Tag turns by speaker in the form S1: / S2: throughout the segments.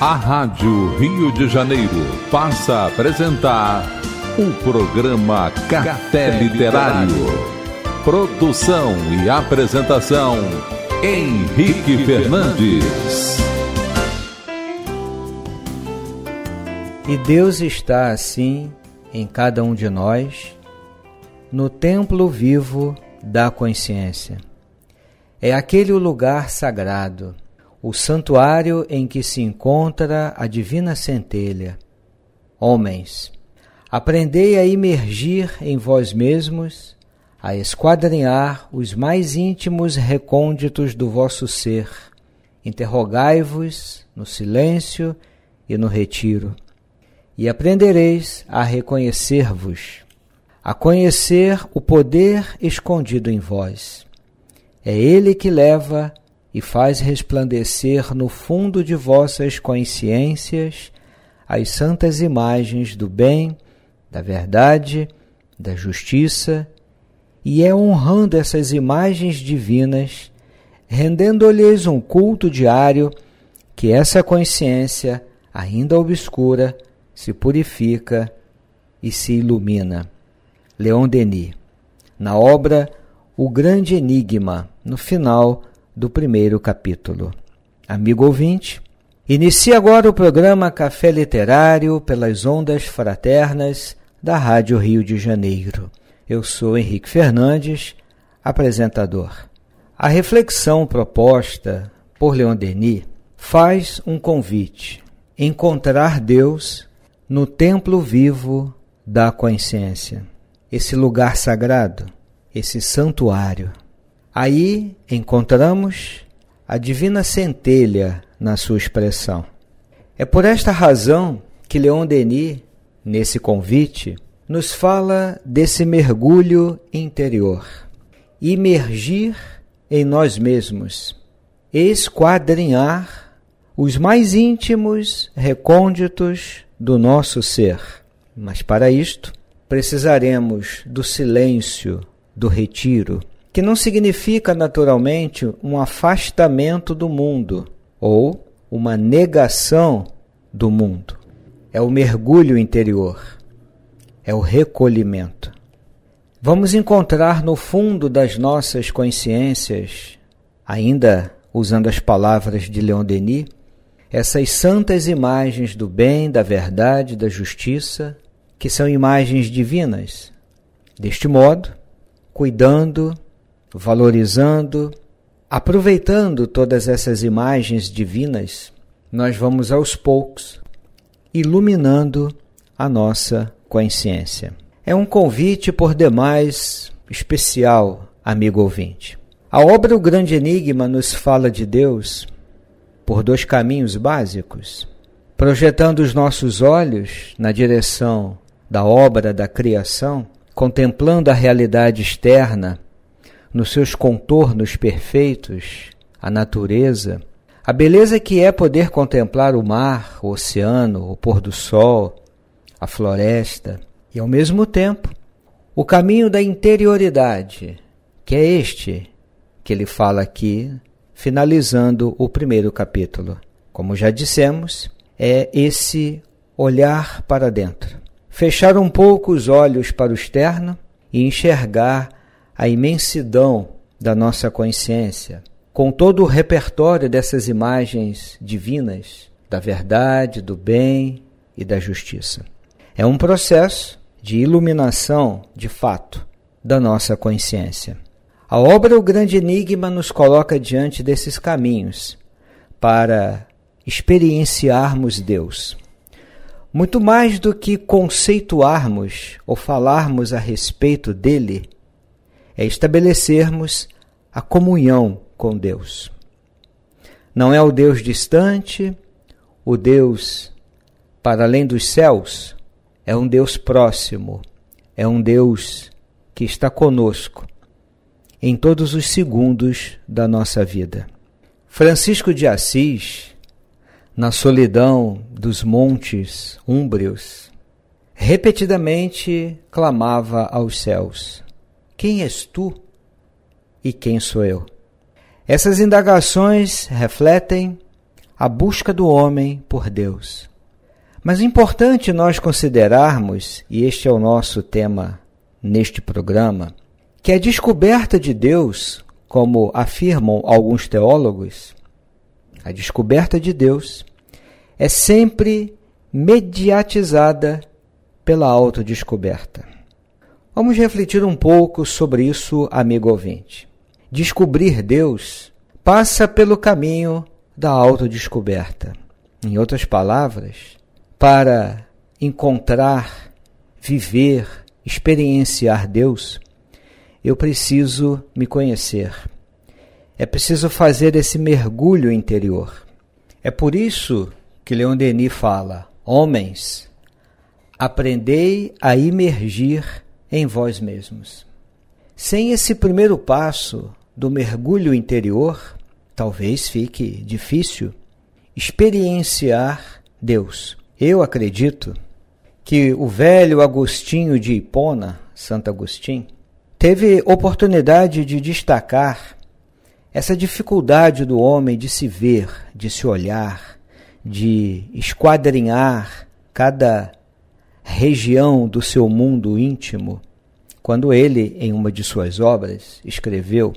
S1: A Rádio Rio de Janeiro passa a apresentar o programa Café Literário. Produção e apresentação Henrique Fernandes. E Deus está assim em cada um de nós, no templo vivo da consciência. É aquele lugar sagrado o santuário em que se encontra a divina centelha. Homens, aprendei a imergir em vós mesmos, a esquadrinhar os mais íntimos recônditos do vosso ser. Interrogai-vos no silêncio e no retiro, e aprendereis a reconhecer-vos, a conhecer o poder escondido em vós. É ele que leva e faz resplandecer no fundo de vossas consciências as santas imagens do bem, da verdade, da justiça, e é honrando essas imagens divinas, rendendo-lhes um culto diário, que essa consciência, ainda obscura, se purifica e se ilumina. Leon Denis, na obra O Grande Enigma, no final do primeiro capítulo. Amigo ouvinte, inicia agora o programa Café Literário pelas ondas fraternas da Rádio Rio de Janeiro. Eu sou Henrique Fernandes, apresentador. A reflexão proposta por Leon Denis faz um convite: encontrar Deus no templo vivo da consciência, esse lugar sagrado, esse santuário Aí encontramos a divina centelha na sua expressão. É por esta razão que Leon Denis, nesse convite, nos fala desse mergulho interior, imergir em nós mesmos, esquadrinhar os mais íntimos recônditos do nosso ser. Mas para isto, precisaremos do silêncio, do retiro que não significa naturalmente um afastamento do mundo ou uma negação do mundo. É o mergulho interior, é o recolhimento. Vamos encontrar no fundo das nossas consciências, ainda usando as palavras de Leon Denis, essas santas imagens do bem, da verdade, da justiça, que são imagens divinas. Deste modo, cuidando valorizando, aproveitando todas essas imagens divinas, nós vamos aos poucos iluminando a nossa consciência. É um convite por demais especial, amigo ouvinte. A obra O Grande Enigma nos fala de Deus por dois caminhos básicos, projetando os nossos olhos na direção da obra da criação, contemplando a realidade externa nos seus contornos perfeitos, a natureza, a beleza que é poder contemplar o mar, o oceano, o pôr do sol, a floresta e, ao mesmo tempo, o caminho da interioridade, que é este que ele fala aqui, finalizando o primeiro capítulo. Como já dissemos, é esse olhar para dentro. Fechar um pouco os olhos para o externo e enxergar a imensidão da nossa consciência, com todo o repertório dessas imagens divinas da verdade, do bem e da justiça. É um processo de iluminação, de fato, da nossa consciência. A obra O Grande Enigma nos coloca diante desses caminhos para experienciarmos Deus. Muito mais do que conceituarmos ou falarmos a respeito dele, é estabelecermos a comunhão com Deus. Não é o Deus distante, o Deus para além dos céus, é um Deus próximo, é um Deus que está conosco em todos os segundos da nossa vida. Francisco de Assis, na solidão dos montes úmbrios, repetidamente clamava aos céus: quem és tu e quem sou eu? Essas indagações refletem a busca do homem por Deus. Mas é importante nós considerarmos, e este é o nosso tema neste programa, que a descoberta de Deus, como afirmam alguns teólogos, a descoberta de Deus é sempre mediatizada pela autodescoberta. Vamos refletir um pouco sobre isso, amigo ouvinte. Descobrir Deus passa pelo caminho da autodescoberta. Em outras palavras, para encontrar, viver, experienciar Deus, eu preciso me conhecer. É preciso fazer esse mergulho interior. É por isso que Leon Denis fala: Homens, aprendei a imergir em vós mesmos. Sem esse primeiro passo do mergulho interior, talvez fique difícil experienciar Deus. Eu acredito que o velho Agostinho de Hipona, Santo Agostinho, teve oportunidade de destacar essa dificuldade do homem de se ver, de se olhar, de esquadrinhar cada região do seu mundo íntimo, quando ele, em uma de suas obras, escreveu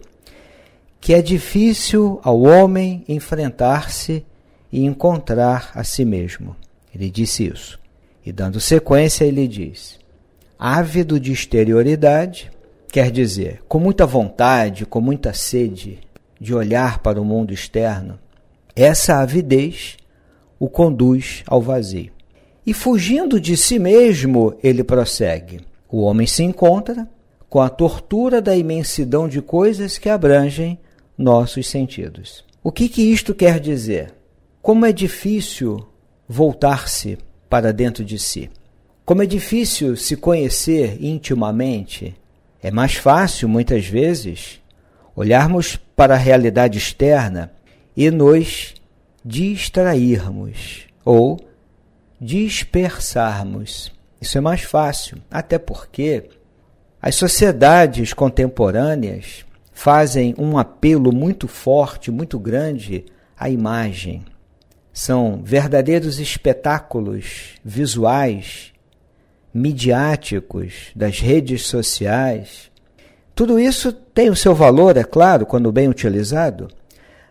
S1: que é difícil ao homem enfrentar-se e encontrar a si mesmo. Ele disse isso. E dando sequência, ele diz: ávido de exterioridade, quer dizer, com muita vontade, com muita sede de olhar para o mundo externo, essa avidez o conduz ao vazio. E fugindo de si mesmo, ele prossegue. O homem se encontra com a tortura da imensidão de coisas que abrangem nossos sentidos. O que, que isto quer dizer? Como é difícil voltar-se para dentro de si. Como é difícil se conhecer intimamente, é mais fácil, muitas vezes, olharmos para a realidade externa e nos distrairmos ou dispersarmos. Isso é mais fácil, até porque as sociedades contemporâneas fazem um apelo muito forte, muito grande à imagem. São verdadeiros espetáculos visuais, midiáticos, das redes sociais. Tudo isso tem o seu valor, é claro, quando bem utilizado,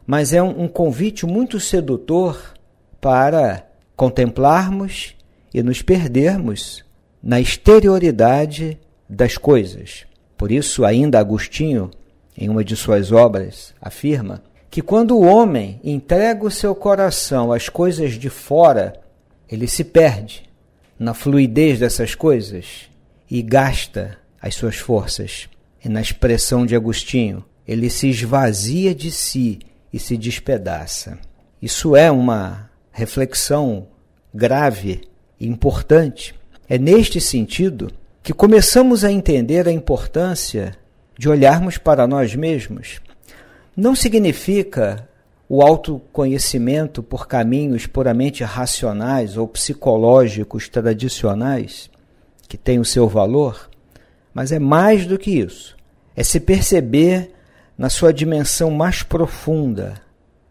S1: mas é um, um convite muito sedutor para contemplarmos e nos perdermos na exterioridade das coisas. Por isso, ainda Agostinho, em uma de suas obras, afirma que quando o homem entrega o seu coração às coisas de fora, ele se perde na fluidez dessas coisas e gasta as suas forças. E na expressão de Agostinho, ele se esvazia de si e se despedaça. Isso é uma reflexão grave e importante. É neste sentido que começamos a entender a importância de olharmos para nós mesmos. Não significa o autoconhecimento por caminhos puramente racionais ou psicológicos tradicionais, que tem o seu valor, mas é mais do que isso. É se perceber na sua dimensão mais profunda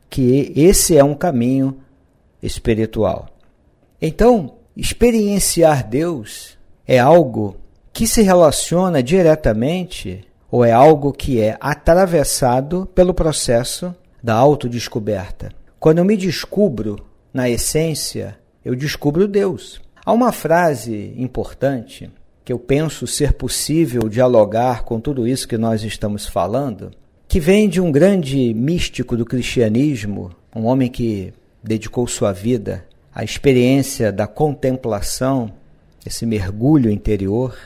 S1: que esse é um caminho espiritual. Então, experienciar Deus é algo que se relaciona diretamente ou é algo que é atravessado pelo processo da autodescoberta. Quando eu me descubro na essência, eu descubro Deus. Há uma frase importante que eu penso ser possível dialogar com tudo isso que nós estamos falando, que vem de um grande místico do cristianismo, um homem que dedicou sua vida à experiência da contemplação, esse mergulho interior,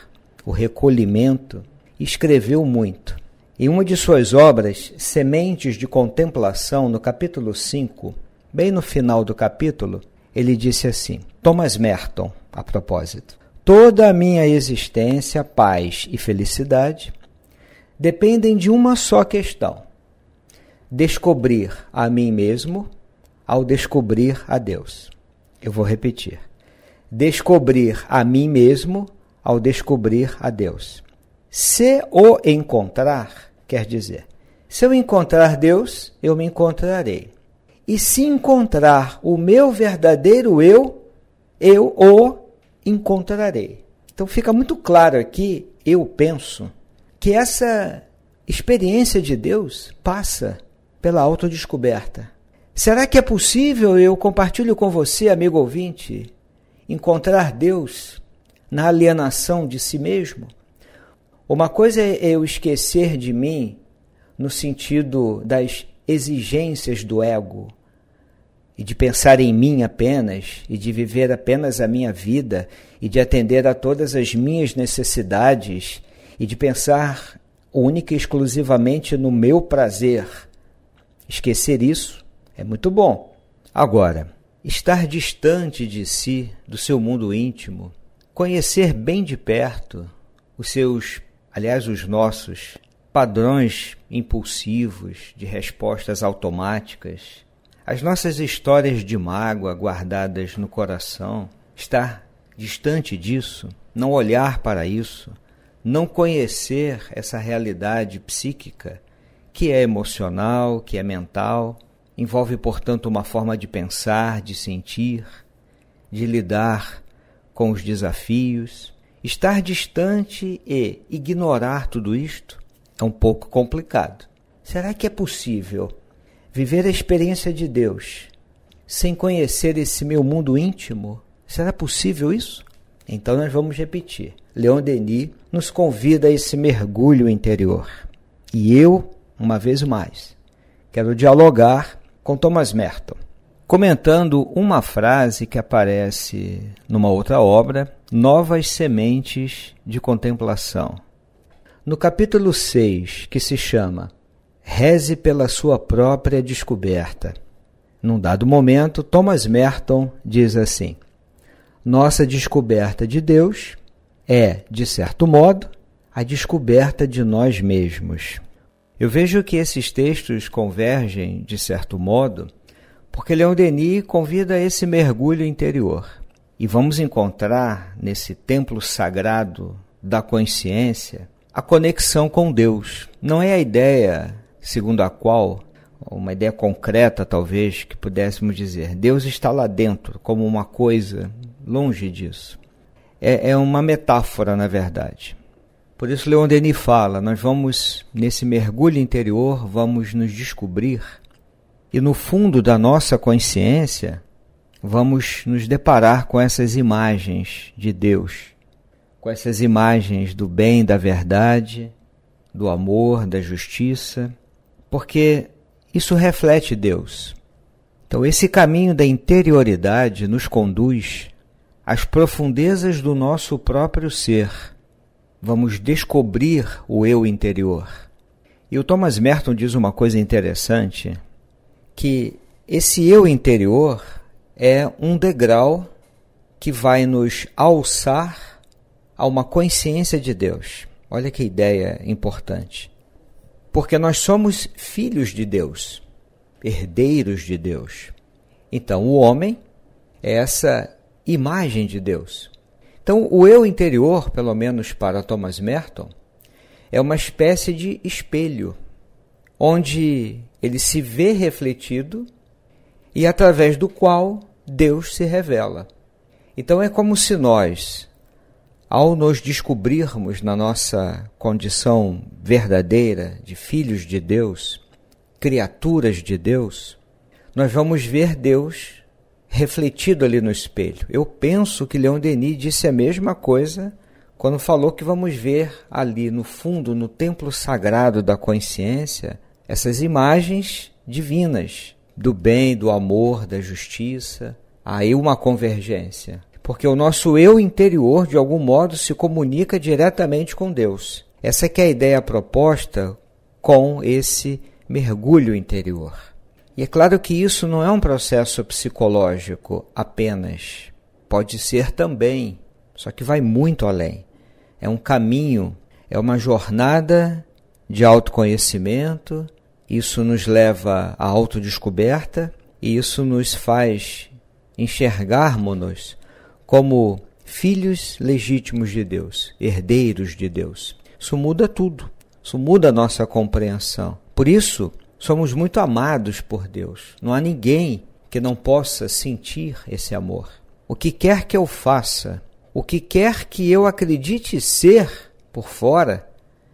S1: o recolhimento, escreveu muito. Em uma de suas obras, Sementes de Contemplação, no capítulo 5, bem no final do capítulo, ele disse assim: Thomas Merton, a propósito, toda a minha existência, paz e felicidade dependem de uma só questão: descobrir a mim mesmo ao descobrir a Deus. Eu vou repetir. Descobrir a mim mesmo ao descobrir a Deus. Se o encontrar, quer dizer, se eu encontrar Deus, eu me encontrarei. E se encontrar o meu verdadeiro eu, eu o encontrarei. Então fica muito claro aqui, eu penso, que essa experiência de Deus passa pela autodescoberta, Será que é possível, eu compartilho com você, amigo ouvinte, encontrar Deus na alienação de si mesmo? Uma coisa é eu esquecer de mim no sentido das exigências do ego e de pensar em mim apenas e de viver apenas a minha vida e de atender a todas as minhas necessidades e de pensar única e exclusivamente no meu prazer. Esquecer isso é muito bom. Agora, estar distante de si, do seu mundo íntimo, conhecer bem de perto os seus, aliás, os nossos padrões impulsivos de respostas automáticas, as nossas histórias de mágoa guardadas no coração, estar distante disso, não olhar para isso, não conhecer essa realidade psíquica que é emocional, que é mental, Envolve, portanto, uma forma de pensar, de sentir, de lidar com os desafios. Estar distante e ignorar tudo isto é um pouco complicado. Será que é possível viver a experiência de Deus sem conhecer esse meu mundo íntimo? Será possível isso? Então nós vamos repetir. Leon Denis nos convida a esse mergulho interior. E eu, uma vez mais, quero dialogar com Thomas Merton, comentando uma frase que aparece numa outra obra, Novas Sementes de Contemplação. No capítulo 6, que se chama Reze pela sua própria descoberta. Num dado momento, Thomas Merton diz assim: Nossa descoberta de Deus é, de certo modo, a descoberta de nós mesmos. Eu vejo que esses textos convergem, de certo modo, porque Leon Denis convida a esse mergulho interior. E vamos encontrar nesse templo sagrado da consciência a conexão com Deus. Não é a ideia segundo a qual, uma ideia concreta talvez, que pudéssemos dizer, Deus está lá dentro, como uma coisa longe disso. É, é uma metáfora, na verdade. Por isso, Leon Denis fala: nós vamos, nesse mergulho interior, vamos nos descobrir e, no fundo da nossa consciência, vamos nos deparar com essas imagens de Deus, com essas imagens do bem, da verdade, do amor, da justiça, porque isso reflete Deus. Então, esse caminho da interioridade nos conduz às profundezas do nosso próprio ser vamos descobrir o eu interior. E o Thomas Merton diz uma coisa interessante, que esse eu interior é um degrau que vai nos alçar a uma consciência de Deus. Olha que ideia importante. Porque nós somos filhos de Deus, herdeiros de Deus. Então, o homem é essa imagem de Deus. Então, o eu interior, pelo menos para Thomas Merton, é uma espécie de espelho, onde ele se vê refletido e através do qual Deus se revela. Então, é como se nós, ao nos descobrirmos na nossa condição verdadeira de filhos de Deus, criaturas de Deus, nós vamos ver Deus refletido ali no espelho. Eu penso que Leon Denis disse a mesma coisa quando falou que vamos ver ali no fundo, no templo sagrado da consciência, essas imagens divinas do bem, do amor, da justiça. Aí uma convergência, porque o nosso eu interior de algum modo se comunica diretamente com Deus. Essa é que é a ideia proposta com esse mergulho interior. E é claro que isso não é um processo psicológico apenas. Pode ser também, só que vai muito além. É um caminho, é uma jornada de autoconhecimento. Isso nos leva à autodescoberta e isso nos faz enxergarmos-nos como filhos legítimos de Deus, herdeiros de Deus. Isso muda tudo, isso muda a nossa compreensão. Por isso, Somos muito amados por Deus. Não há ninguém que não possa sentir esse amor. O que quer que eu faça, o que quer que eu acredite ser por fora,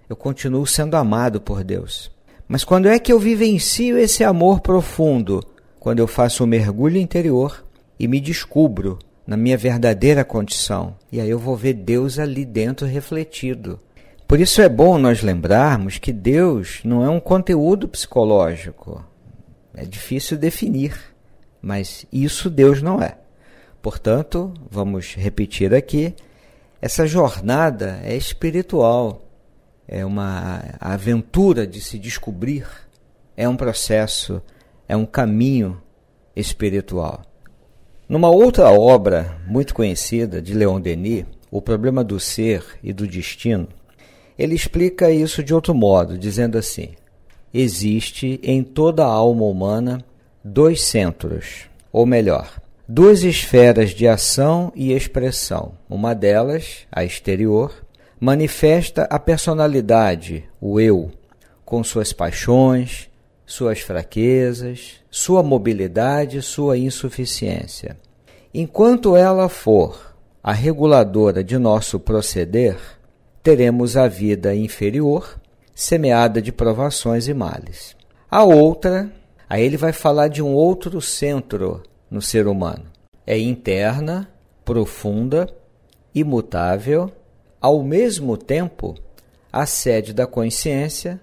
S1: eu continuo sendo amado por Deus. Mas quando é que eu vivencio esse amor profundo? Quando eu faço um mergulho interior e me descubro na minha verdadeira condição. E aí eu vou ver Deus ali dentro refletido. Por isso é bom nós lembrarmos que Deus não é um conteúdo psicológico. É difícil definir, mas isso Deus não é. Portanto, vamos repetir aqui: essa jornada é espiritual, é uma aventura de se descobrir, é um processo, é um caminho espiritual. Numa outra obra muito conhecida de Leon Denis, O Problema do Ser e do Destino, ele explica isso de outro modo, dizendo assim: existe em toda a alma humana dois centros, ou melhor, duas esferas de ação e expressão. Uma delas, a exterior, manifesta a personalidade, o eu, com suas paixões, suas fraquezas, sua mobilidade, sua insuficiência. Enquanto ela for a reguladora de nosso proceder, teremos a vida inferior, semeada de provações e males. A outra, aí ele vai falar de um outro centro no ser humano. É interna, profunda, imutável, ao mesmo tempo a sede da consciência,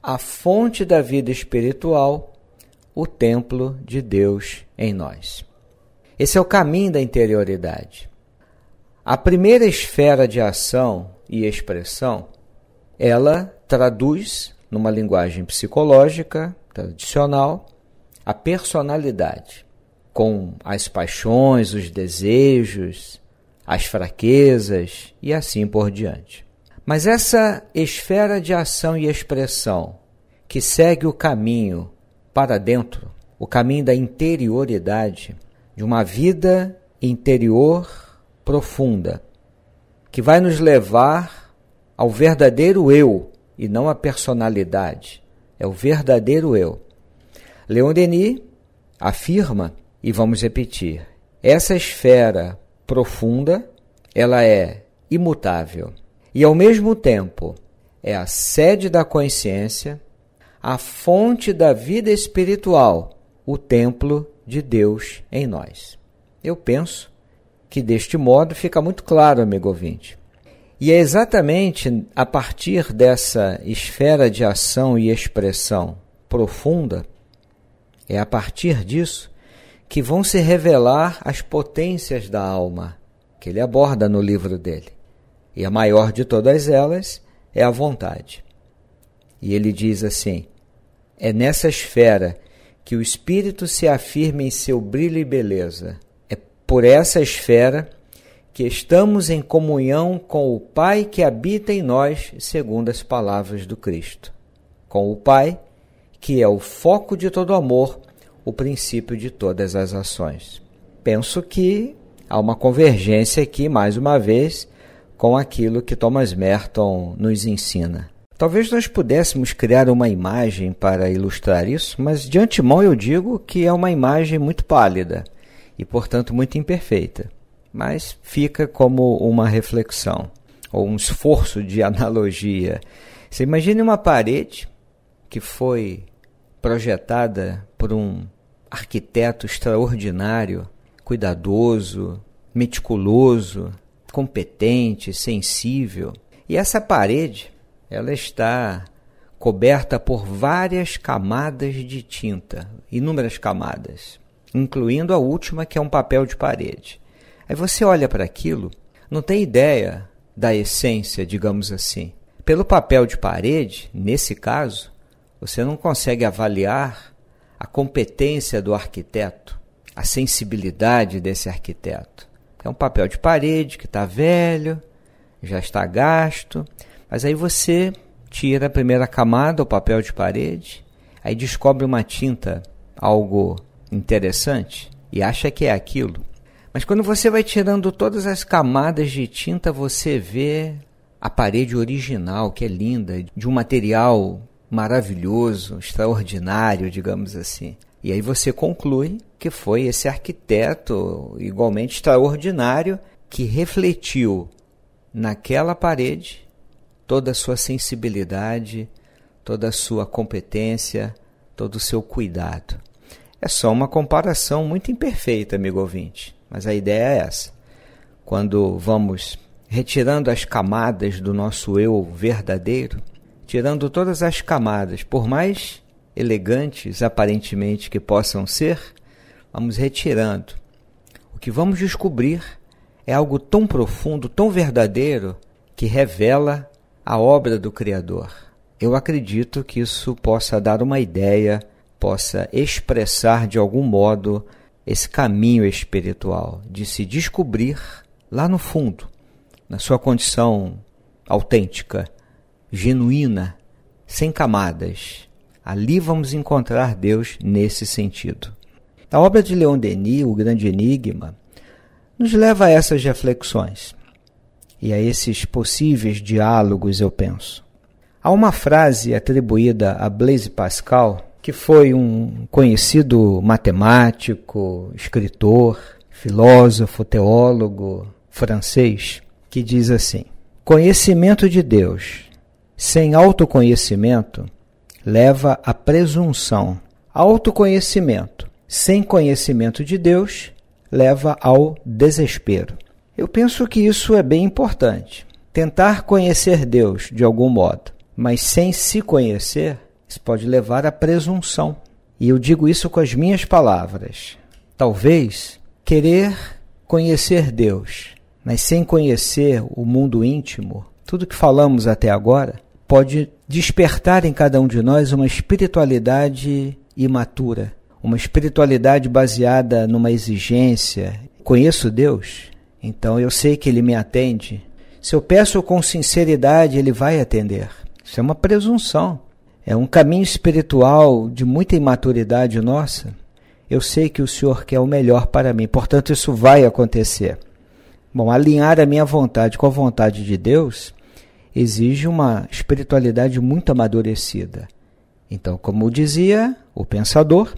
S1: a fonte da vida espiritual, o templo de Deus em nós. Esse é o caminho da interioridade. A primeira esfera de ação e expressão, ela traduz numa linguagem psicológica tradicional a personalidade, com as paixões, os desejos, as fraquezas e assim por diante. Mas essa esfera de ação e expressão que segue o caminho para dentro, o caminho da interioridade, de uma vida interior profunda, que vai nos levar ao verdadeiro eu e não à personalidade. É o verdadeiro eu. Leon Denis afirma, e vamos repetir, essa esfera profunda, ela é imutável e ao mesmo tempo é a sede da consciência, a fonte da vida espiritual, o templo de Deus em nós. Eu penso que deste modo fica muito claro, amigo ouvinte. E é exatamente a partir dessa esfera de ação e expressão profunda, é a partir disso que vão se revelar as potências da alma, que ele aborda no livro dele. E a maior de todas elas é a vontade. E ele diz assim: é nessa esfera que o espírito se afirma em seu brilho e beleza por essa esfera que estamos em comunhão com o Pai que habita em nós, segundo as palavras do Cristo. Com o Pai, que é o foco de todo amor, o princípio de todas as ações. Penso que há uma convergência aqui, mais uma vez, com aquilo que Thomas Merton nos ensina. Talvez nós pudéssemos criar uma imagem para ilustrar isso, mas de antemão eu digo que é uma imagem muito pálida e, portanto, muito imperfeita. Mas fica como uma reflexão ou um esforço de analogia. Você imagine uma parede que foi projetada por um arquiteto extraordinário, cuidadoso, meticuloso, competente, sensível. E essa parede, ela está coberta por várias camadas de tinta, inúmeras camadas incluindo a última, que é um papel de parede. Aí você olha para aquilo, não tem ideia da essência, digamos assim. Pelo papel de parede, nesse caso, você não consegue avaliar a competência do arquiteto, a sensibilidade desse arquiteto. É um papel de parede que está velho, já está gasto, mas aí você tira a primeira camada, o papel de parede, aí descobre uma tinta, algo interessante e acha que é aquilo. Mas quando você vai tirando todas as camadas de tinta, você vê a parede original, que é linda, de um material maravilhoso, extraordinário, digamos assim. E aí você conclui que foi esse arquiteto igualmente extraordinário que refletiu naquela parede toda a sua sensibilidade, toda a sua competência, todo o seu cuidado. É só uma comparação muito imperfeita, amigo ouvinte, mas a ideia é essa. Quando vamos retirando as camadas do nosso eu verdadeiro, tirando todas as camadas, por mais elegantes aparentemente que possam ser, vamos retirando. O que vamos descobrir é algo tão profundo, tão verdadeiro, que revela a obra do Criador. Eu acredito que isso possa dar uma ideia possa expressar de algum modo esse caminho espiritual, de se descobrir lá no fundo, na sua condição autêntica, genuína, sem camadas. Ali vamos encontrar Deus nesse sentido. A obra de Leon Denis, O Grande Enigma, nos leva a essas reflexões e a esses possíveis diálogos, eu penso. Há uma frase atribuída a Blaise Pascal que foi um conhecido matemático, escritor, filósofo, teólogo francês, que diz assim: Conhecimento de Deus sem autoconhecimento leva à presunção. Autoconhecimento sem conhecimento de Deus leva ao desespero. Eu penso que isso é bem importante. Tentar conhecer Deus de algum modo, mas sem se conhecer, isso pode levar à presunção. E eu digo isso com as minhas palavras. Talvez querer conhecer Deus, mas sem conhecer o mundo íntimo, tudo que falamos até agora, pode despertar em cada um de nós uma espiritualidade imatura, uma espiritualidade baseada numa exigência. Conheço Deus, então eu sei que Ele me atende. Se eu peço com sinceridade, Ele vai atender. Isso é uma presunção é um caminho espiritual de muita imaturidade nossa, eu sei que o Senhor quer o melhor para mim, portanto, isso vai acontecer. Bom, alinhar a minha vontade com a vontade de Deus exige uma espiritualidade muito amadurecida. Então, como dizia o pensador,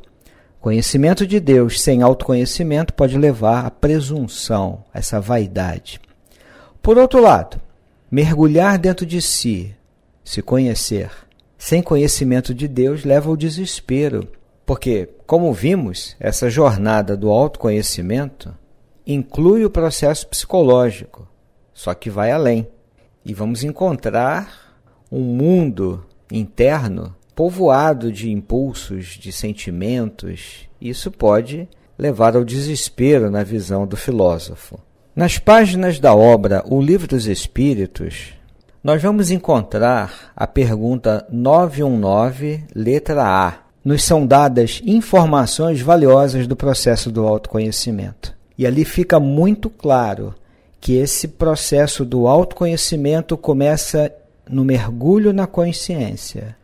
S1: conhecimento de Deus sem autoconhecimento pode levar à presunção, essa vaidade. Por outro lado, mergulhar dentro de si, se conhecer, sem conhecimento de Deus leva ao desespero. Porque, como vimos, essa jornada do autoconhecimento inclui o processo psicológico, só que vai além. E vamos encontrar um mundo interno povoado de impulsos, de sentimentos. Isso pode levar ao desespero na visão do filósofo. Nas páginas da obra O Livro dos Espíritos, nós vamos encontrar a pergunta 919, letra A. Nos são dadas informações valiosas do processo do autoconhecimento. E ali fica muito claro que esse processo do autoconhecimento começa no mergulho na consciência.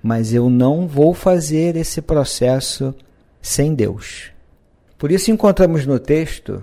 S1: Mas eu não vou fazer esse processo sem Deus. Por isso encontramos no texto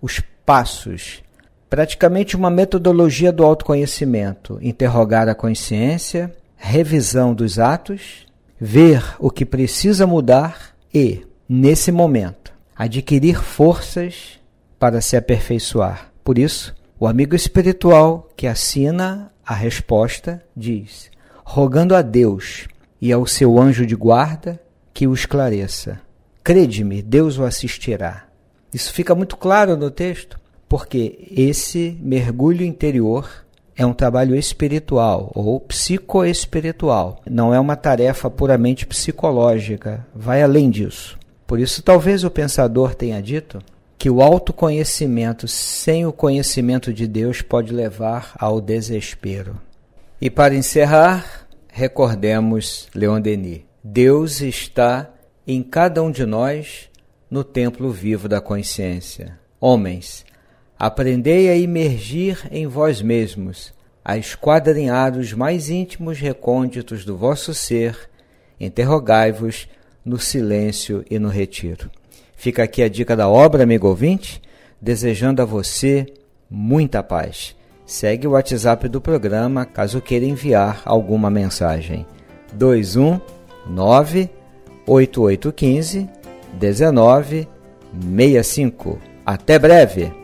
S1: os passos Praticamente uma metodologia do autoconhecimento: interrogar a consciência, revisão dos atos, ver o que precisa mudar e, nesse momento, adquirir forças para se aperfeiçoar. Por isso, o amigo espiritual que assina a resposta diz: rogando a Deus e ao seu anjo de guarda que o esclareça. Crede-me, Deus o assistirá. Isso fica muito claro no texto porque esse mergulho interior é um trabalho espiritual ou psicoespiritual, não é uma tarefa puramente psicológica, vai além disso. Por isso, talvez o pensador tenha dito que o autoconhecimento sem o conhecimento de Deus pode levar ao desespero. E para encerrar, recordemos Leon Denis: Deus está em cada um de nós no templo vivo da consciência. Homens, Aprendei a imergir em vós mesmos, a esquadrinhar os mais íntimos recônditos do vosso ser, interrogai-vos no silêncio e no retiro. Fica aqui a dica da obra, amigo ouvinte, desejando a você muita paz. Segue o WhatsApp do programa caso queira enviar alguma mensagem. 219 8815 1965. Até breve!